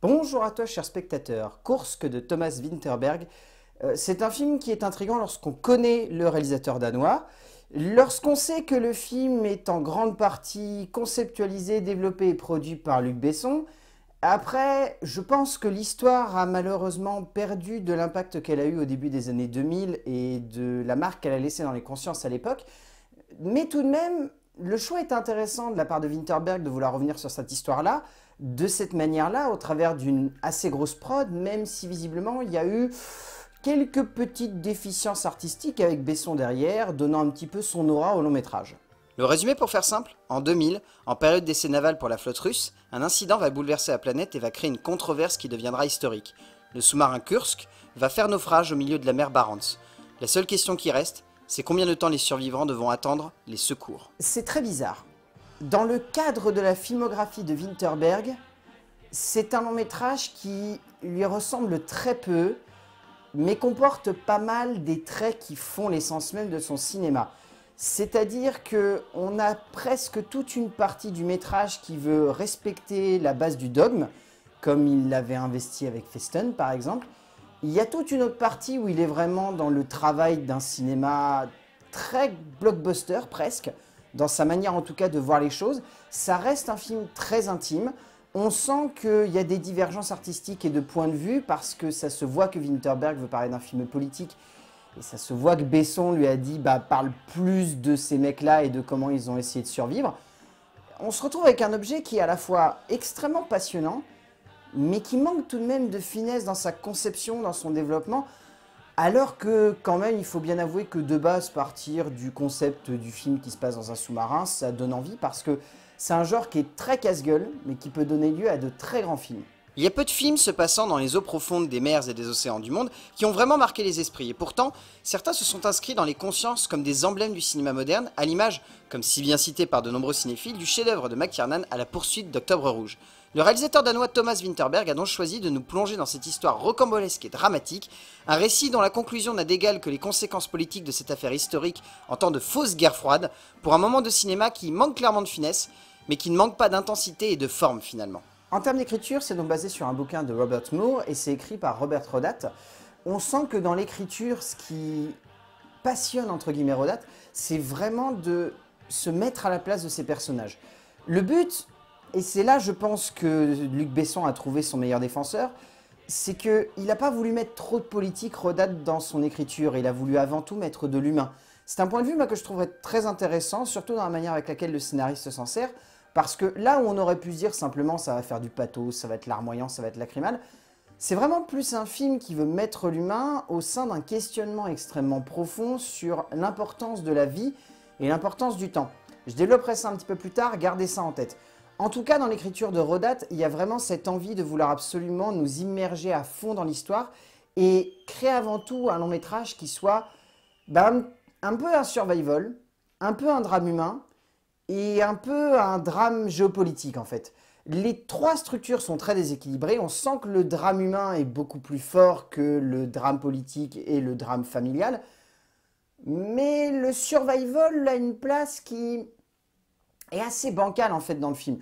Bonjour à toi, chers spectateurs. « Kursk de Thomas Winterberg. Euh, c'est un film qui est intrigant lorsqu'on connaît le réalisateur danois, lorsqu'on sait que le film est en grande partie conceptualisé, développé et produit par Luc Besson. Après, je pense que l'histoire a malheureusement perdu de l'impact qu'elle a eu au début des années 2000 et de la marque qu'elle a laissée dans les consciences à l'époque. Mais tout de même, le choix est intéressant de la part de Winterberg de vouloir revenir sur cette histoire-là, de cette manière-là, au travers d'une assez grosse prod, même si visiblement il y a eu quelques petites déficiences artistiques avec Besson derrière, donnant un petit peu son aura au long métrage. Le résumé pour faire simple, en 2000, en période d'essai naval pour la flotte russe, un incident va bouleverser la planète et va créer une controverse qui deviendra historique. Le sous-marin Kursk va faire naufrage au milieu de la mer Barents. La seule question qui reste, c'est combien de temps les survivants devront attendre les secours. C'est très bizarre. Dans le cadre de la filmographie de Winterberg, c'est un long métrage qui lui ressemble très peu, mais comporte pas mal des traits qui font l'essence même de son cinéma. C'est-à-dire que a presque toute une partie du métrage qui veut respecter la base du dogme, comme il l'avait investi avec Feston par exemple. Il y a toute une autre partie où il est vraiment dans le travail d'un cinéma très blockbuster presque, dans sa manière en tout cas de voir les choses. Ça reste un film très intime. On sent qu'il y a des divergences artistiques et de points de vue parce que ça se voit que Winterberg veut parler d'un film politique et ça se voit que Besson lui a dit bah parle plus de ces mecs-là et de comment ils ont essayé de survivre. On se retrouve avec un objet qui est à la fois extrêmement passionnant mais qui manque tout de même de finesse dans sa conception, dans son développement. Alors que quand même, il faut bien avouer que de base, partir du concept du film qui se passe dans un sous-marin, ça donne envie parce que c'est un genre qui est très casse-gueule, mais qui peut donner lieu à de très grands films. Il y a peu de films se passant dans les eaux profondes des mers et des océans du monde qui ont vraiment marqué les esprits, et pourtant, certains se sont inscrits dans les consciences comme des emblèmes du cinéma moderne, à l'image, comme si bien cité par de nombreux cinéphiles, du chef-d'œuvre de McTiernan à la poursuite d'Octobre Rouge. Le réalisateur danois Thomas Winterberg a donc choisi de nous plonger dans cette histoire rocambolesque et dramatique, un récit dont la conclusion n'a d'égal que les conséquences politiques de cette affaire historique en temps de fausse guerre froide, pour un moment de cinéma qui manque clairement de finesse, mais qui ne manque pas d'intensité et de forme finalement. En termes d'écriture, c'est donc basé sur un bouquin de Robert Moore et c'est écrit par Robert Rodat. On sent que dans l'écriture, ce qui passionne entre guillemets Rodat, c'est vraiment de se mettre à la place de ses personnages. Le but, et c'est là je pense que Luc Besson a trouvé son meilleur défenseur, c'est qu'il n'a pas voulu mettre trop de politique Rodat dans son écriture, il a voulu avant tout mettre de l'humain. C'est un point de vue que je trouve très intéressant, surtout dans la manière avec laquelle le scénariste s'en sert, parce que là où on aurait pu dire simplement ça va faire du pathos, ça va être larmoyant, ça va être lacrymal, c'est vraiment plus un film qui veut mettre l'humain au sein d'un questionnement extrêmement profond sur l'importance de la vie et l'importance du temps. Je développerai ça un petit peu plus tard, gardez ça en tête. En tout cas, dans l'écriture de Rodat, il y a vraiment cette envie de vouloir absolument nous immerger à fond dans l'histoire et créer avant tout un long métrage qui soit bah, un peu un survival, un peu un drame humain, et un peu un drame géopolitique en fait. Les trois structures sont très déséquilibrées, on sent que le drame humain est beaucoup plus fort que le drame politique et le drame familial, mais le survival a une place qui est assez bancale en fait dans le film.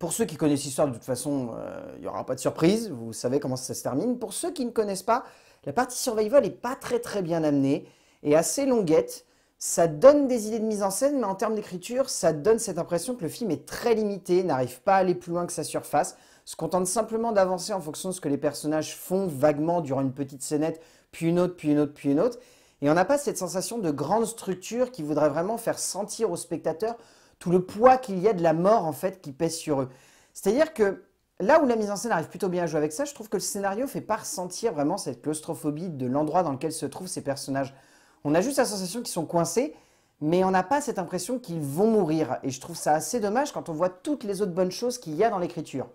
Pour ceux qui connaissent l'histoire, de toute façon, euh, il n'y aura pas de surprise, vous savez comment ça se termine. Pour ceux qui ne connaissent pas, la partie survival n'est pas très très bien amenée et assez longuette ça donne des idées de mise en scène, mais en termes d'écriture, ça donne cette impression que le film est très limité, n'arrive pas à aller plus loin que sa surface, se contente simplement d'avancer en fonction de ce que les personnages font vaguement durant une petite scénette, puis une autre, puis une autre, puis une autre. Et on n'a pas cette sensation de grande structure qui voudrait vraiment faire sentir aux spectateurs tout le poids qu'il y a de la mort en fait qui pèse sur eux. C'est-à-dire que là où la mise en scène arrive plutôt bien à jouer avec ça, je trouve que le scénario fait pas ressentir vraiment cette claustrophobie de l'endroit dans lequel se trouvent ces personnages. On a juste la sensation qu'ils sont coincés, mais on n'a pas cette impression qu'ils vont mourir. Et je trouve ça assez dommage quand on voit toutes les autres bonnes choses qu'il y a dans l'écriture.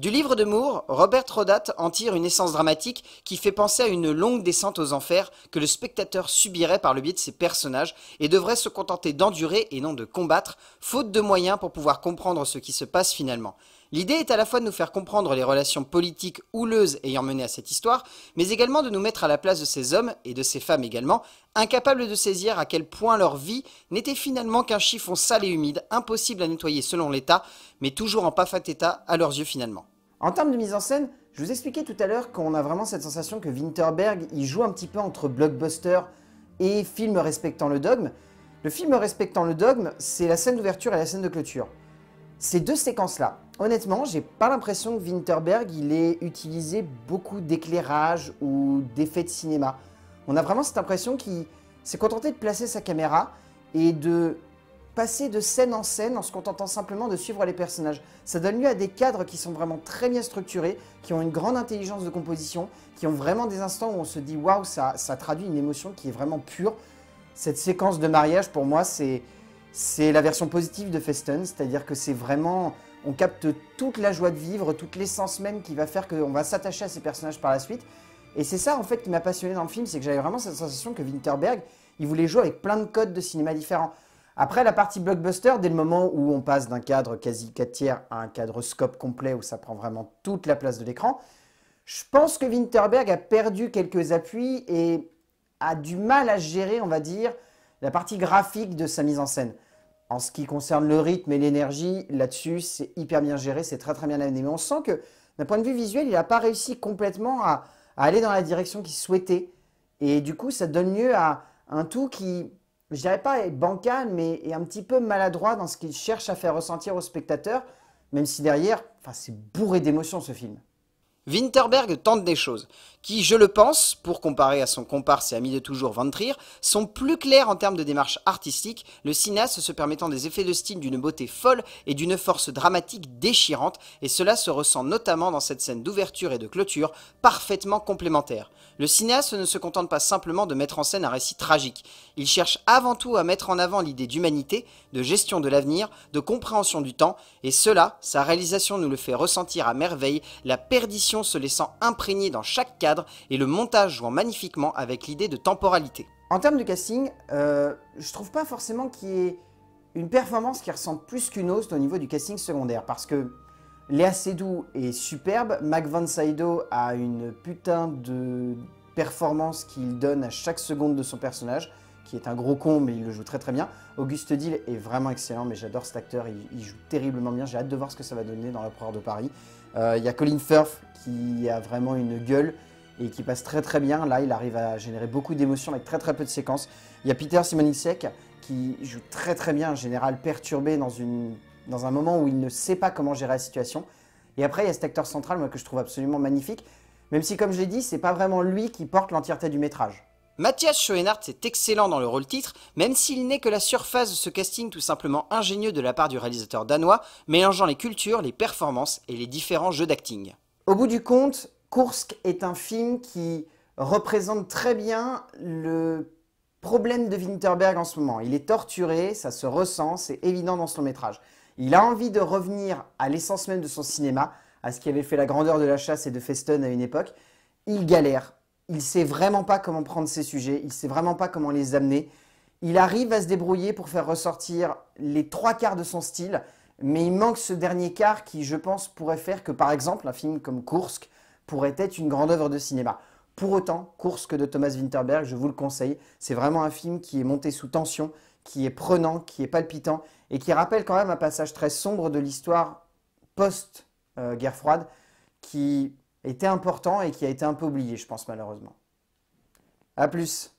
Du livre de Moore, Robert Rodat en tire une essence dramatique qui fait penser à une longue descente aux enfers que le spectateur subirait par le biais de ses personnages et devrait se contenter d'endurer et non de combattre, faute de moyens pour pouvoir comprendre ce qui se passe finalement. L'idée est à la fois de nous faire comprendre les relations politiques houleuses ayant mené à cette histoire, mais également de nous mettre à la place de ces hommes, et de ces femmes également, incapables de saisir à quel point leur vie n'était finalement qu'un chiffon sale et humide, impossible à nettoyer selon l'État, mais toujours en parfait état à leurs yeux finalement. En termes de mise en scène, je vous expliquais tout à l'heure qu'on a vraiment cette sensation que Winterberg y joue un petit peu entre blockbuster et film respectant le dogme. Le film respectant le dogme, c'est la scène d'ouverture et la scène de clôture. Ces deux séquences-là, Honnêtement, j'ai pas l'impression que Winterberg il ait utilisé beaucoup d'éclairage ou d'effets de cinéma. On a vraiment cette impression qu'il s'est contenté de placer sa caméra et de passer de scène en scène en se contentant simplement de suivre les personnages. Ça donne lieu à des cadres qui sont vraiment très bien structurés, qui ont une grande intelligence de composition, qui ont vraiment des instants où on se dit waouh, ça, traduit une émotion qui est vraiment pure. Cette séquence de mariage, pour moi, c'est la version positive de Festen, c'est-à-dire que c'est vraiment on capte toute la joie de vivre, toute l'essence même qui va faire qu'on va s'attacher à ces personnages par la suite. Et c'est ça en fait qui m'a passionné dans le film, c'est que j'avais vraiment cette sensation que Winterberg, il voulait jouer avec plein de codes de cinéma différents. Après la partie blockbuster, dès le moment où on passe d'un cadre quasi 4 tiers à un cadre scope complet où ça prend vraiment toute la place de l'écran, je pense que Winterberg a perdu quelques appuis et a du mal à gérer, on va dire, la partie graphique de sa mise en scène. En ce qui concerne le rythme et l'énergie, là-dessus, c'est hyper bien géré, c'est très très bien amené. Mais on sent que, d'un point de vue visuel, il n'a pas réussi complètement à, aller dans la direction qu'il souhaitait. Et du coup, ça donne lieu à un tout qui, je dirais pas est bancal, mais est un petit peu maladroit dans ce qu'il cherche à faire ressentir au spectateur, même si derrière, enfin, c'est bourré d'émotions ce film. Winterberg tente des choses qui, je le pense, pour comparer à son comparse et ami de toujours Van sont plus clairs en termes de démarche artistique, le cinéaste se permettant des effets de style d'une beauté folle et d'une force dramatique déchirante, et cela se ressent notamment dans cette scène d'ouverture et de clôture, parfaitement complémentaire. Le cinéaste ne se contente pas simplement de mettre en scène un récit tragique, il cherche avant tout à mettre en avant l'idée d'humanité, de gestion de l'avenir, de compréhension du temps, et cela, sa réalisation nous le fait ressentir à merveille, la perdition se laissant imprégner dans chaque cadre et le montage jouant magnifiquement avec l'idée de temporalité. En termes de casting, euh, je trouve pas forcément qu'il y ait une performance qui ressemble plus qu'une autre au niveau du casting secondaire parce que Léa Seydoux est superbe, Mac Van Saido a une putain de performance qu'il donne à chaque seconde de son personnage, qui est un gros con mais il le joue très très bien. Auguste Dill est vraiment excellent mais j'adore cet acteur, il, joue terriblement bien, j'ai hâte de voir ce que ça va donner dans l'Empereur de Paris. Euh, il y a Colin Firth qui a vraiment une gueule, et qui passe très très bien. Là, il arrive à générer beaucoup d'émotions avec très très peu de séquences. Il y a Peter Simonisek qui joue très très bien un général perturbé dans, une, dans un moment où il ne sait pas comment gérer la situation. Et après, il y a cet acteur central moi, que je trouve absolument magnifique, même si, comme je l'ai dit, c'est pas vraiment lui qui porte l'entièreté du métrage. Mathias Schoenhardt est excellent dans le rôle titre, même s'il n'est que la surface de ce casting tout simplement ingénieux de la part du réalisateur danois, mélangeant les cultures, les performances et les différents jeux d'acting. Au bout du compte, Kursk est un film qui représente très bien le problème de Winterberg en ce moment. Il est torturé, ça se ressent, c'est évident dans son métrage. Il a envie de revenir à l'essence même de son cinéma, à ce qui avait fait la grandeur de la chasse et de Feston à une époque. Il galère, il sait vraiment pas comment prendre ses sujets, il sait vraiment pas comment les amener. Il arrive à se débrouiller pour faire ressortir les trois quarts de son style, mais il manque ce dernier quart qui, je pense, pourrait faire que, par exemple, un film comme Kursk pourrait être une grande œuvre de cinéma. Pour autant, Course que de Thomas Winterberg, je vous le conseille. C'est vraiment un film qui est monté sous tension, qui est prenant, qui est palpitant et qui rappelle quand même un passage très sombre de l'histoire post-guerre euh, froide qui était important et qui a été un peu oublié, je pense malheureusement. A plus